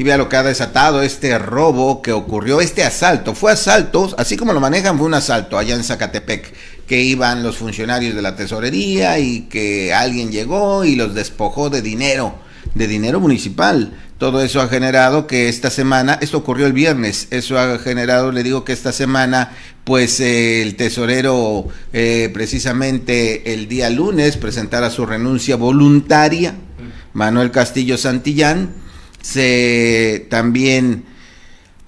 y vea lo que ha desatado este robo que ocurrió, este asalto. Fue asalto, así como lo manejan, fue un asalto allá en Zacatepec, que iban los funcionarios de la tesorería y que alguien llegó y los despojó de dinero, de dinero municipal. Todo eso ha generado que esta semana, esto ocurrió el viernes, eso ha generado, le digo que esta semana, pues eh, el tesorero eh, precisamente el día lunes presentara su renuncia voluntaria, Manuel Castillo Santillán se también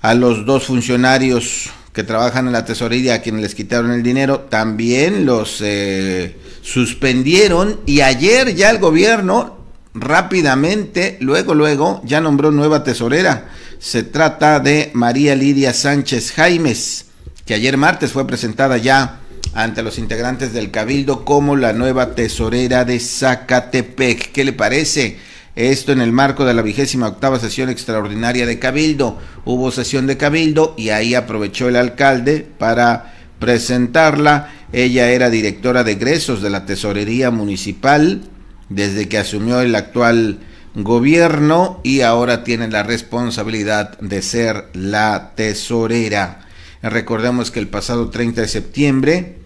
a los dos funcionarios que trabajan en la tesorería, a quienes les quitaron el dinero, también los eh, suspendieron y ayer ya el gobierno rápidamente, luego, luego, ya nombró nueva tesorera. Se trata de María Lidia Sánchez Jaimes, que ayer martes fue presentada ya ante los integrantes del Cabildo como la nueva tesorera de Zacatepec. ¿Qué le parece? Esto en el marco de la vigésima octava sesión extraordinaria de Cabildo. Hubo sesión de Cabildo y ahí aprovechó el alcalde para presentarla. Ella era directora de egresos de la Tesorería Municipal desde que asumió el actual gobierno y ahora tiene la responsabilidad de ser la tesorera. Recordemos que el pasado 30 de septiembre,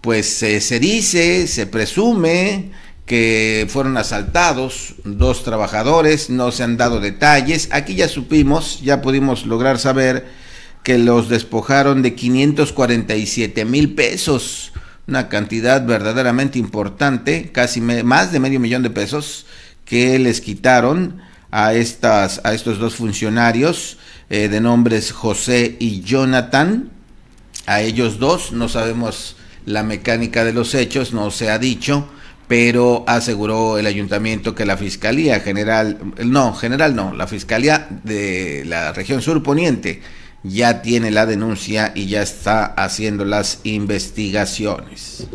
pues se dice, se presume, que fueron asaltados, dos trabajadores, no se han dado detalles. Aquí ya supimos, ya pudimos lograr saber que los despojaron de 547 mil pesos, una cantidad verdaderamente importante, casi más de medio millón de pesos que les quitaron a, estas, a estos dos funcionarios eh, de nombres José y Jonathan. A ellos dos no sabemos la mecánica de los hechos, no se ha dicho pero aseguró el ayuntamiento que la Fiscalía General, no, General no, la Fiscalía de la región surponiente ya tiene la denuncia y ya está haciendo las investigaciones.